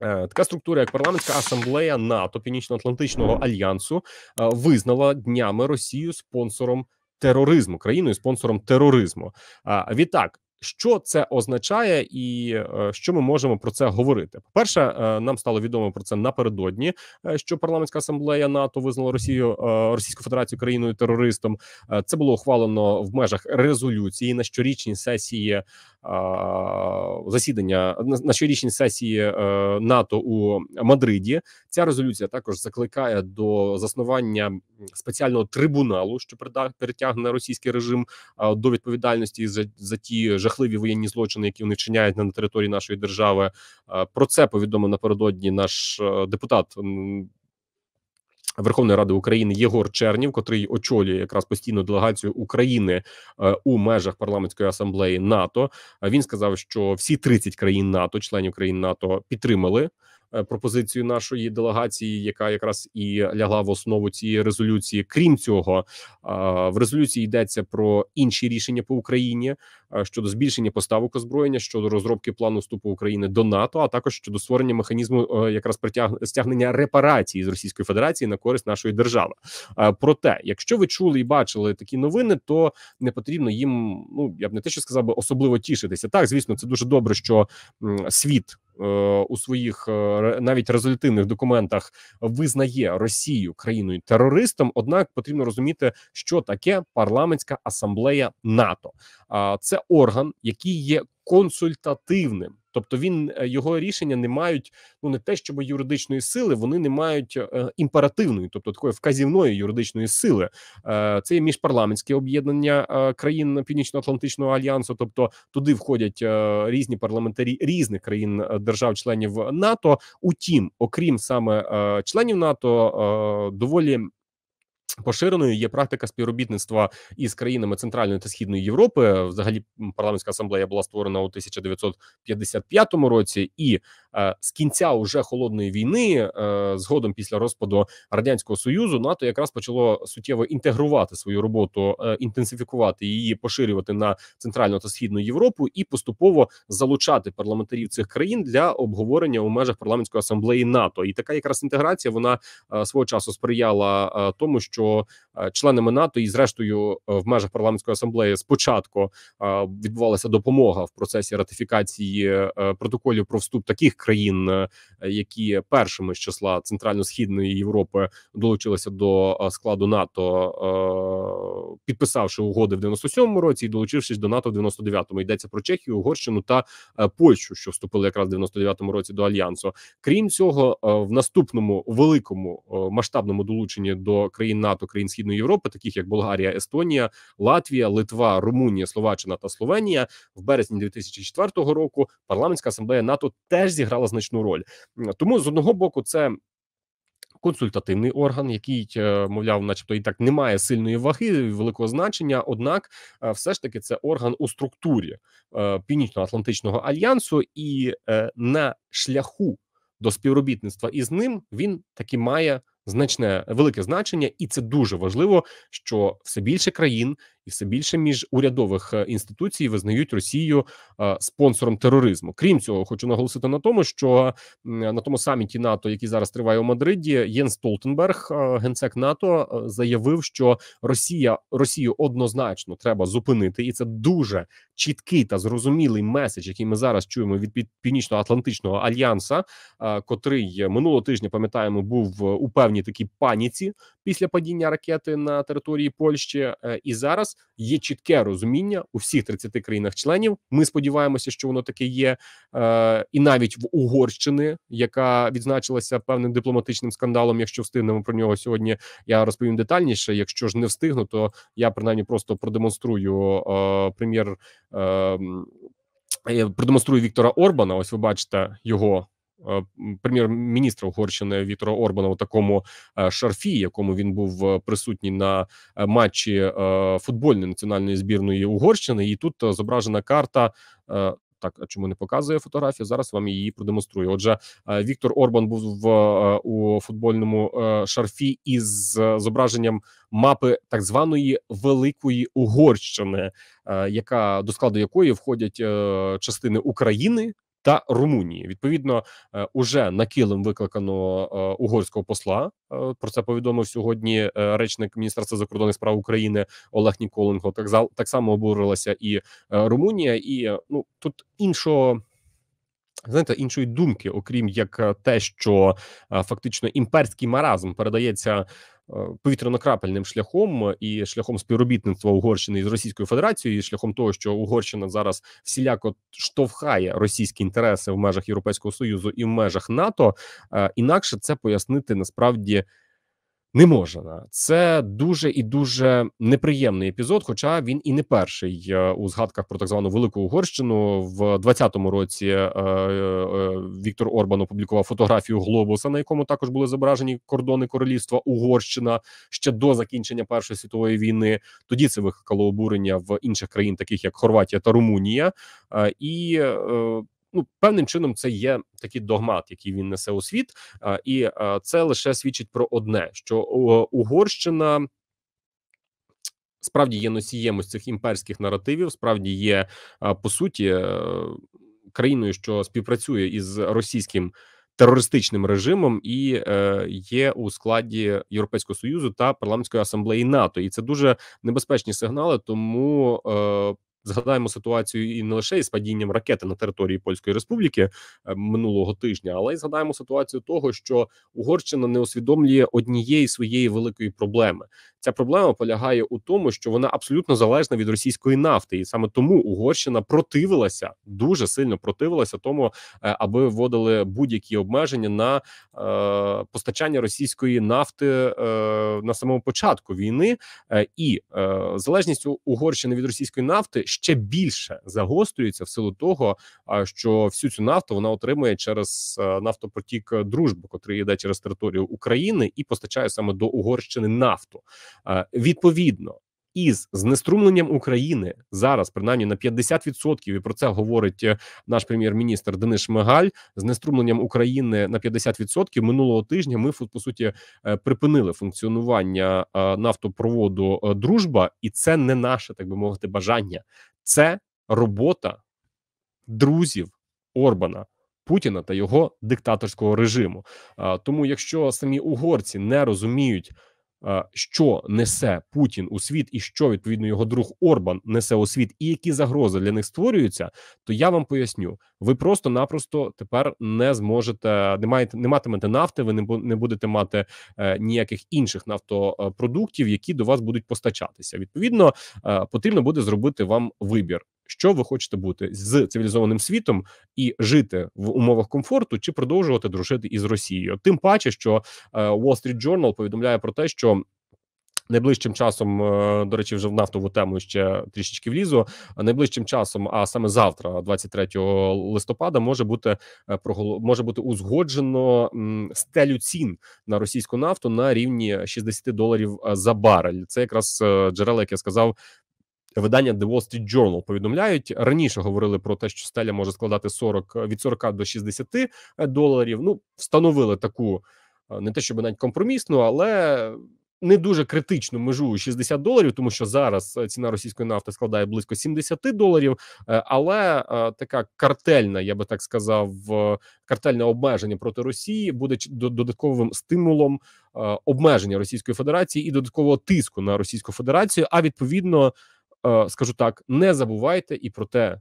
Е, така структура, як парламентська асамблея НАТО Північно-Атлантичного альянсу, е, визнала днями Росію спонсором тероризму, країною спонсором тероризму. Е, відтак. Що це означає, і що ми можемо про це говорити? По перше, нам стало відомо про це напередодні. Що парламентська асамблея НАТО визнала Росію Російську Федерацію країною терористом? Це було ухвалено в межах резолюції на щорічній сесії засідання на щорічній сесії е, НАТО у Мадриді. Ця резолюція також закликає до заснування спеціального трибуналу, що перетягне російський режим до відповідальності за, за ті жахливі воєнні злочини, які вони вчиняють на території нашої держави. Е, про це повідомив напередодні наш е, депутат Верховної Ради України Єгор Чернів, котрий очолює якраз постійну делегацію України е, у межах парламентської асамблеї НАТО. Е, він сказав, що всі 30 країн НАТО, членів країн НАТО, підтримали Е, пропозицію нашої делегації, яка якраз і лягла в основу цієї резолюції. Крім цього, е, в резолюції йдеться про інші рішення по Україні е, щодо збільшення поставок озброєння щодо розробки плану вступу України до НАТО, а також щодо створення механізму якраз притяг... стягнення репарації з Російської Федерації на користь нашої держави. Проте, якщо ви чули і бачили такі новини, то не потрібно їм. Ну я б не те, що сказав би особливо тішитися. Так, звісно, це дуже добре, що світ. Е, у своїх е, навіть резолютивних документах визнає Росію країною терористом. Однак потрібно розуміти, що таке парламентська асамблея НАТО. це орган, який є консультативним. Тобто він е, його рішення не мають ну не те, щоб юридичної сили, вони не мають е, е, імперативної, тобто такої вказівної юридичної сили. Е, це є міжпарламентське об'єднання е, країн Північно-Атлантичного альянсу. Тобто туди входять е, різні парламентарі різних країн е, держав-членів НАТО. Утім, окрім саме е, членів НАТО, е, доволі Поширеною є практика співробітництва із країнами Центральної та Східної Європи. Взагалі, парламентська асамблея була створена у 1955 році, і Е, з кінця уже холодної війни, е, згодом після розпаду радянського союзу, НАТО якраз почало суттєво інтегрувати свою роботу, е, інтенсифікувати її, поширювати на центральну та східну Європу і поступово залучати парламентарів цих країн для обговорення у межах парламентської асамблеї НАТО. І така якраз інтеграція вона свого часу сприяла тому, що членами НАТО і, зрештою, в межах парламентської асамблеї спочатку відбувалася допомога в процесі ратифікації протоколів про вступ таких країн, е, які першими з числа центрально-східної Європи долучилися до е, складу НАТО, е, підписавши угоди в 97-му році і долучившись до НАТО в 99-му. йдеться про Чехію, Угорщину та Польщу, що вступили якраз в 99-му році до альянсу. Крім цього, в наступному великому масштабному долученні до країн НАТО, країн Східної Європи, таких як Болгарія, Естонія, Латвія, Литва, Румунія, Словаччина та Словенія, в березні 2004 року парламентська асамблея НАТО теж зіграла відіграла значну роль. Тому з одного боку, це. Консультативний орган, який е, мовляв, начебто, і так не має сильної ваги, великого значення. Однак, е, все ж таки, це орган у структурі е, Північно-Атлантичного альянсу, і на шляху до співробітництва із ним він таки має значне велике значення, і це дуже важливо, що все більше країн, і все більше між урядових е, інституцій визнають Росію е, спонсором тероризму. Крім цього, хочу наголосити на тому, що е, на тому саміті НАТО, який зараз триває у Мадриді, Єн Столтенберг, генсек НАТО, заявив, що Росія Росію однозначно треба зупинити, і це дуже чіткий та зрозумілий меседж, який ми зараз чуємо від північно-атлантичного альянса, котрий минулого тижня пам'ятаємо був у певній такій паніці після падіння ракети на території Польщі, і зараз є чітке розуміння у всіх 30 країнах-членів. Ми сподіваємося, що воно таке є, е, і навіть в Угорщини, яка відзначилася певним дипломатичним скандалом. Якщо встигнемо про нього сьогодні, я розповім детальніше. Якщо ж не встигну, то я принаймні просто продемонструю е, прем'єр. Е, я продемонструю Віктора Орбана. Ось ви бачите його Е, прем'єр-міністра Угорщини Віктора Орбана у такому е, шарфі, якому він був е, присутній на матчі футбольної національної збірної Угорщини, і тут зображена карта. Так, а чому не показує фотографія? Зараз вам її продемонструю. Отже, Віктор Орбан був в у футбольному шарфі із зображенням мапи так званої Великої Угорщини, яка до складу якої входять частини України, та Румунії. Відповідно, е, уже на килим викликано е, угорського посла. Е, про це повідомив сьогодні речник міністерства закордонних справ України Олег Ніколенко. Так так само обурилася і Румунія, і ну тут іншого. Знаєте, іншої думки, окрім як те, що фактично імперський маразм передається повітряно-крапельним шляхом е, і шляхом співробітництва Угорщини з Російською Федерацією, і шляхом того, що Угорщина зараз всіляко штовхає російські інтереси в межах Європейського союзу і в межах НАТО. Е, інакше це пояснити насправді не можна. Це дуже і дуже неприємний епізод. Хоча він і не перший е, у згадках про так звану велику угорщину в 20-му році. Е, е, Віктор Орбан опублікував фотографію глобуса, на якому також були зображені кордони королівства Угорщина ще до закінчення першої світової війни. Тоді це викликало обурення в інших країн, таких як Хорватія та Румунія, і ну певним чином це є такий догмат, який він несе у світ, і це лише свідчить про одне: що Угорщина. Справді є носієм ось цих імперських наративів, справді є по суті е, країною, що співпрацює із російським терористичним режимом, і е, є у складі Європейського союзу та парламентської асамблеї НАТО. І це дуже небезпечні сигнали, тому е, Згадаємо ситуацію і не лише із падінням ракети на території Польської Республіки е, минулого тижня, але й згадаємо ситуацію того, що Угорщина не усвідомлює однієї своєї великої проблеми. Ця проблема полягає у тому, що вона абсолютно залежна від російської нафти, і саме тому Угорщина противилася дуже сильно противилася тому, е, аби вводили будь-які обмеження на е, постачання російської нафти е, на самому початку війни, е, і е, залежність Угорщини від російської нафти ще більше загострюється в силу того, що всю цю нафту вона отримує через е, нафтопотік е, дружби, котрий йде через територію України і постачає саме до Угорщини нафту. Е, відповідно, із знеструмленням України зараз, принаймні на 50%, і про це говорить е, наш прем'єр-міністр Денис Шмигаль. Знеструмленням України на 50% минулого тижня. Ми по суті е, припинили функціонування е, нафтопроводу дружба, і це не наше, так би мовити, бажання. Це робота друзів Орбана. Путіна та його диктаторського режиму, тому якщо самі угорці не розуміють Е, що несе Путін у світ, і що відповідно його друг Орбан несе у світ, і які загрози для них створюються, то я вам поясню: ви просто-напросто тепер не зможете, не маєте не матимете нафти. Ви не будете мати е, ніяких інших нафтопродуктів, які до вас будуть постачатися. Відповідно, е, потрібно буде зробити вам вибір що ви хочете бути з цивілізованим світом і жити в умовах комфорту, чи продовжувати дружити із Росією. Тим паче, що е, Wall Street Journal повідомляє про те, що. Найближчим часом, е, до речі, вже в нафтову тему ще трішечки влізу. Найближчим часом, а саме завтра, 23 листопада, може бути е, може бути узгоджено стелю цін на російську нафту на рівні 60 доларів за барель. Це якраз джерела, як я сказав, видання The Wall Street Journal повідомляють раніше. Говорили про те, що стеля може складати 40 від 40 до 60 е, доларів. Ну встановили таку е, не те, щоб навіть компромісну, але. Не дуже критичну межу 60 доларів, тому що зараз е, ціна російської нафти складає близько 70 доларів. Але така картельна, я би так сказав, картельне обмеження проти Росії буде додатковим стимулом обмеження Російської Федерації і додаткового тиску на Російську Федерацію. А відповідно Е, скажу так: не забувайте і про те.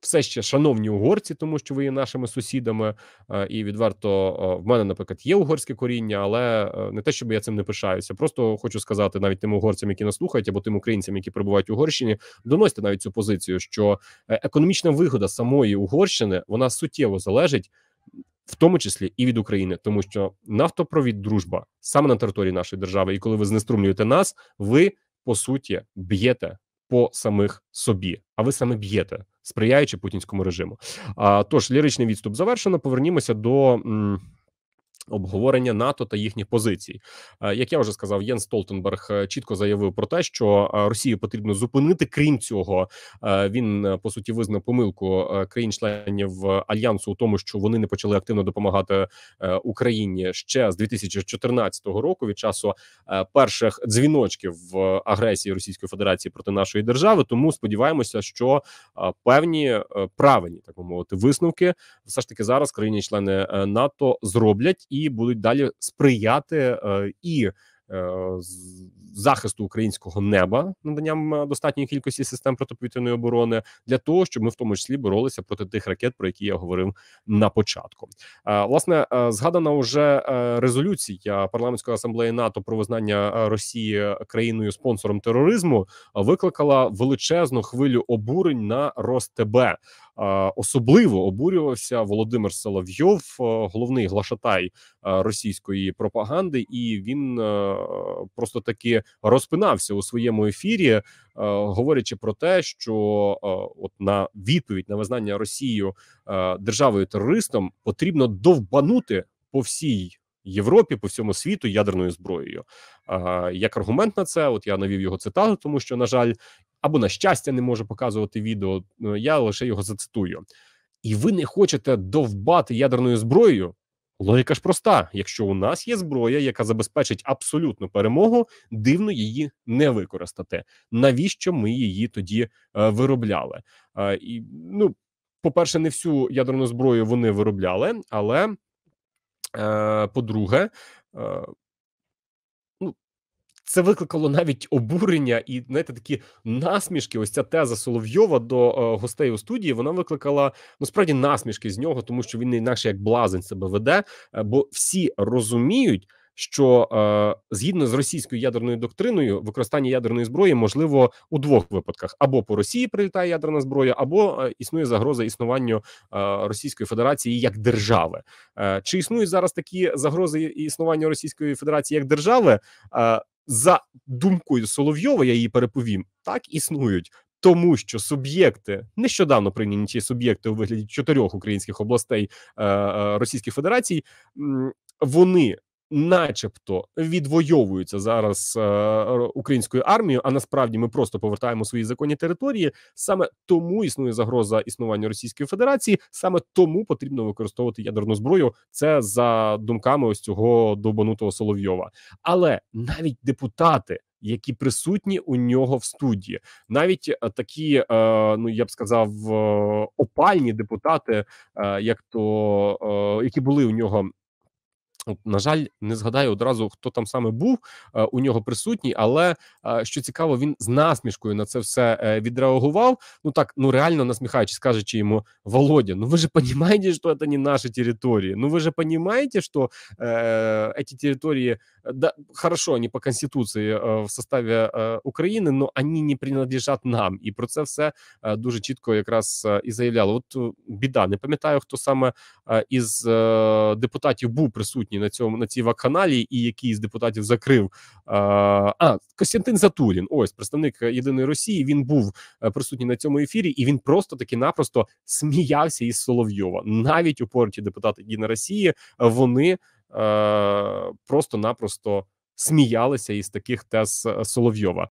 Все ще шановні угорці, тому що ви є нашими сусідами, е, і відверто е, в мене, наприклад, є угорське коріння, але не те, щоб я цим не пишаюся. Просто хочу сказати навіть тим угорцям, які нас слухають, або тим українцям, які перебувають в Угорщині, доносьте навіть цю позицію, що економічна вигода самої Угорщини вона суттєво залежить, в тому числі і від України, тому що нафтопровід дружба саме на території нашої держави, і коли ви знеструмлюєте нас, ви по суті б'єте по самих собі, а ви саме б'єте, сприяючи путінському режиму. А тож ліричний відступ завершено. Повернімося до. Обговорення НАТО та їхніх позицій, е, як я вже сказав, Єн Столтенберг е, чітко заявив про те, що е, Росію потрібно зупинити. Крім цього, він по суті визнав помилку країн-членів альянсу у тому, що вони не почали активно допомагати Україні ще з 2014 року від часу перших дзвіночків в агресії Російської Федерації проти нашої держави. Тому сподіваємося, що певні правильні так би мовити висновки все ж таки зараз країні члени НАТО зроблять і будуть далі сприяти е, і. Е, захисту українського неба, наданням е, достатньої кількості систем протиповітряної оборони для того, щоб ми в тому числі боролися проти тих ракет, про які я говорив на початку. Е, власне е, згадана вже резолюція парламентської асамблеї НАТО про визнання Росії країною спонсором тероризму викликала величезну хвилю обурень на РосТБ. Особливо обурювався Володимир Соловйов, головний глашатай російської пропаганди, і він просто таки розпинався у своєму ефірі, е, говорячи про те, що е, от на відповідь на визнання Росію е, державою терористом потрібно довбанути по всій. Європі по всьому світу ядерною зброєю а, як аргумент на це, от я навів його цитату, тому що на жаль, або на щастя, не можу показувати відео. Я лише його зацитую, і ви не хочете довбати ядерною зброєю. Логіка ж проста: якщо у нас є зброя, яка забезпечить абсолютну перемогу, дивно її не використати. Навіщо ми її тоді е, виробляли? Е, і ну, по-перше, не всю ядерну зброю вони виробляли, але е, по-друге, е, це викликало навіть обурення і знаєте, такі насмішки. Ось ця теза Соловйова до е, гостей у студії вона викликала ну справді насмішки з нього, тому що він інакше як блазень себе веде, е, бо всі розуміють. Що е, згідно з російською ядерною доктриною, використання ядерної зброї можливо у двох випадках: або по Росії прилітає ядерна зброя, або е, існує загроза існуванню е, Російської Федерації як держави. Е, чи існують зараз такі загрози існування Російської Федерації як держави? Е, за думкою Соловйова, я її переповім, так існують. Тому що суб'єкти нещодавно прийняті суб'єкти у вигляді чотирьох українських областей е, е Російської Федерації, вони начебто, відвойовуються зараз е, українською армією, а насправді ми просто повертаємо свої законні території. Саме тому існує загроза існування Російської Федерації, саме тому потрібно використовувати ядерну зброю. Це за думками ось цього добанутого Соловйова. Але навіть депутати. Які присутні у нього в студії, навіть е, такі, е, ну я б сказав, опальні депутати, як то які були у нього на жаль, не згадаю одразу, хто там саме був е, у нього присутній, але е, що цікаво, він з насмішкою на це все е, відреагував. Ну так, ну реально насміхаючись, кажучи йому Володя, ну ви ж розумієте, що це не наші території. Ну ви ж розумієте, що ці території да, хорошо, они по конституції э, в составі э, України, но вони не принадлежать нам, і про це все э, дуже чітко якраз і заявляли. От е, біда, не пам'ятаю, хто саме е, із е, депутатів був присутній на цьому на цій вакханалії, і який з депутатів закрив а Костянтин Затурін. Ось представник єдиної Росії. Він був присутній на цьому ефірі, і він просто таки напросто сміявся із Соловйова. Навіть у порті депутати Єдиної Росії вони. Е, просто-напросто сміялися із таких тез е, Соловйова.